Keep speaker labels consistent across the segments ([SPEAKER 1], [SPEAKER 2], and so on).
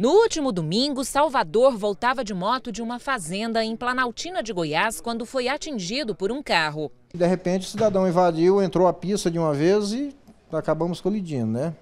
[SPEAKER 1] No último domingo, Salvador voltava de moto de uma fazenda em Planaltina de Goiás quando foi atingido por um carro.
[SPEAKER 2] De repente, o cidadão invadiu, entrou a pista de uma vez e acabamos colidindo, né?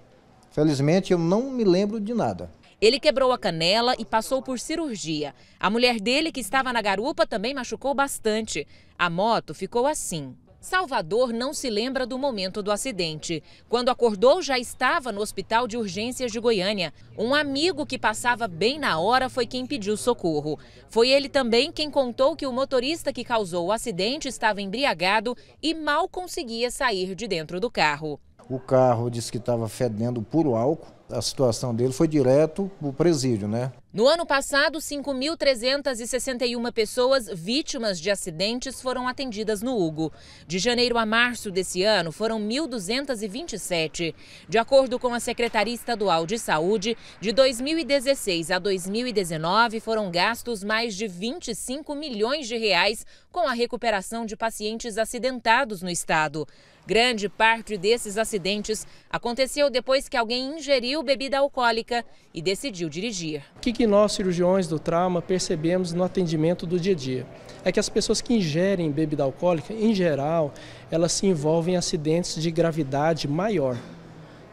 [SPEAKER 2] Felizmente, eu não me lembro de nada.
[SPEAKER 1] Ele quebrou a canela e passou por cirurgia. A mulher dele, que estava na garupa, também machucou bastante. A moto ficou assim. Salvador não se lembra do momento do acidente. Quando acordou, já estava no hospital de urgências de Goiânia. Um amigo que passava bem na hora foi quem pediu socorro. Foi ele também quem contou que o motorista que causou o acidente estava embriagado e mal conseguia sair de dentro do carro.
[SPEAKER 2] O carro disse que estava fedendo puro álcool. A situação dele foi direto para o presídio, né?
[SPEAKER 1] No ano passado, 5.361 pessoas vítimas de acidentes foram atendidas no Hugo. De janeiro a março desse ano, foram 1.227. De acordo com a Secretaria Estadual de Saúde, de 2016 a 2019 foram gastos mais de 25 milhões de reais com a recuperação de pacientes acidentados no estado. Grande parte desses acidentes aconteceu depois que alguém ingeriu bebida alcoólica e decidiu dirigir.
[SPEAKER 3] Que que nós, cirurgiões do trauma, percebemos no atendimento do dia a dia? É que as pessoas que ingerem bebida alcoólica, em geral, elas se envolvem em acidentes de gravidade maior.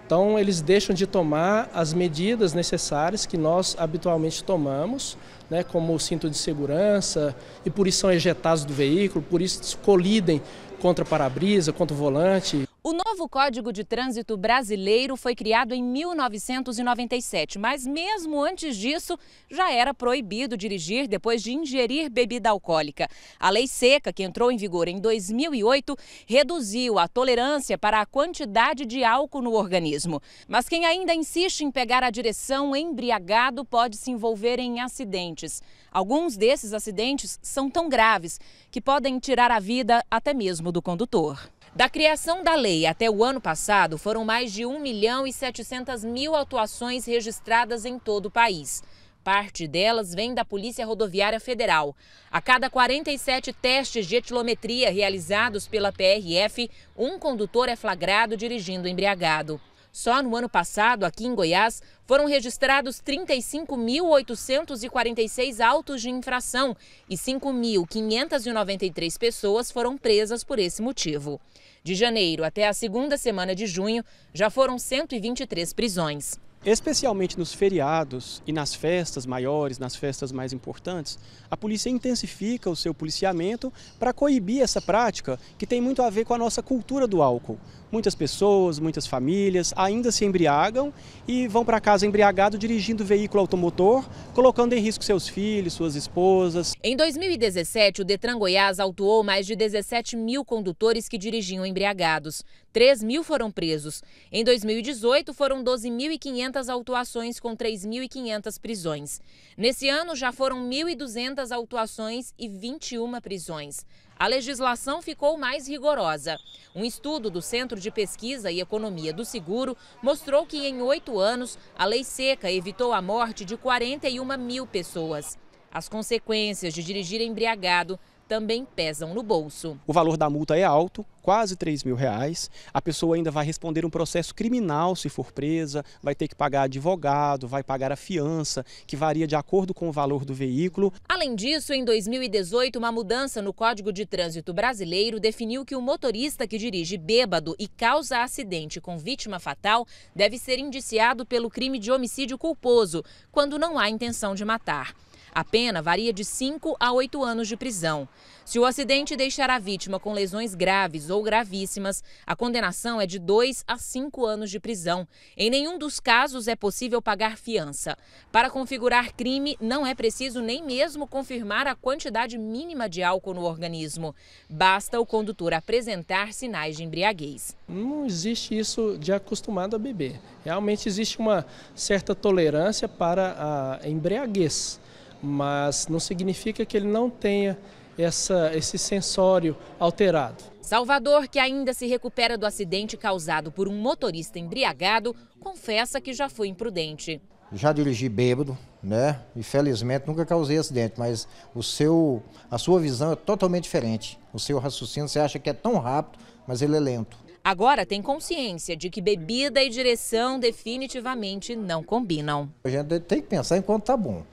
[SPEAKER 3] Então, eles deixam de tomar as medidas necessárias que nós habitualmente tomamos, né, como o cinto de segurança, e por isso são ejetados do veículo, por isso colidem contra para-brisa, contra o volante.
[SPEAKER 1] O novo Código de Trânsito Brasileiro foi criado em 1997, mas mesmo antes disso já era proibido dirigir depois de ingerir bebida alcoólica. A lei seca, que entrou em vigor em 2008, reduziu a tolerância para a quantidade de álcool no organismo. Mas quem ainda insiste em pegar a direção embriagado pode se envolver em acidentes. Alguns desses acidentes são tão graves que podem tirar a vida até mesmo do condutor. Da criação da lei até o ano passado, foram mais de 1 milhão e 700 mil atuações registradas em todo o país. Parte delas vem da Polícia Rodoviária Federal. A cada 47 testes de etilometria realizados pela PRF, um condutor é flagrado dirigindo embriagado. Só no ano passado, aqui em Goiás, foram registrados 35.846 autos de infração e 5.593 pessoas foram presas por esse motivo. De janeiro até a segunda semana de junho, já foram 123 prisões.
[SPEAKER 4] Especialmente nos feriados e nas festas maiores, nas festas mais importantes, a polícia intensifica o seu policiamento para coibir essa prática que tem muito a ver com a nossa cultura do álcool. Muitas pessoas, muitas famílias ainda se embriagam e vão para casa embriagado dirigindo veículo automotor, colocando em risco seus filhos, suas esposas.
[SPEAKER 1] Em 2017, o Detran Goiás autuou mais de 17 mil condutores que dirigiam embriagados. 3 mil foram presos. Em 2018, foram 12.500 autuações com 3.500 prisões. Nesse ano, já foram 1.200 autuações e 21 prisões. A legislação ficou mais rigorosa. Um estudo do Centro de Pesquisa e Economia do Seguro mostrou que em oito anos, a lei seca evitou a morte de 41 mil pessoas. As consequências de dirigir embriagado também pesam no bolso.
[SPEAKER 4] O valor da multa é alto, quase 3 mil reais. A pessoa ainda vai responder um processo criminal se for presa, vai ter que pagar advogado, vai pagar a fiança, que varia de acordo com o valor do veículo.
[SPEAKER 1] Além disso, em 2018, uma mudança no Código de Trânsito Brasileiro definiu que o motorista que dirige bêbado e causa acidente com vítima fatal deve ser indiciado pelo crime de homicídio culposo, quando não há intenção de matar. A pena varia de 5 a 8 anos de prisão. Se o acidente deixar a vítima com lesões graves ou gravíssimas, a condenação é de 2 a 5 anos de prisão. Em nenhum dos casos é possível pagar fiança. Para configurar crime, não é preciso nem mesmo confirmar a quantidade mínima de álcool no organismo. Basta o condutor apresentar sinais de embriaguez. Não
[SPEAKER 3] existe isso de acostumado a beber. Realmente existe uma certa tolerância para a embriaguez mas não significa que ele não tenha essa, esse sensório alterado.
[SPEAKER 1] Salvador, que ainda se recupera do acidente causado por um motorista embriagado, confessa que já foi imprudente.
[SPEAKER 2] Já dirigi bêbado, né? Infelizmente nunca causei acidente, mas o seu, a sua visão é totalmente diferente. O seu raciocínio você acha que é tão rápido, mas ele é lento.
[SPEAKER 1] Agora tem consciência de que bebida e direção definitivamente não combinam.
[SPEAKER 2] A gente tem que pensar enquanto tá bom.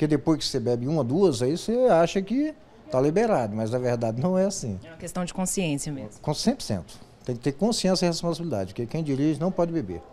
[SPEAKER 2] Porque depois que você bebe uma, duas, aí você acha que está liberado, mas na verdade não é assim. É
[SPEAKER 1] uma questão de consciência mesmo.
[SPEAKER 2] Com 100%. Tem que ter consciência e responsabilidade, porque quem dirige não pode beber.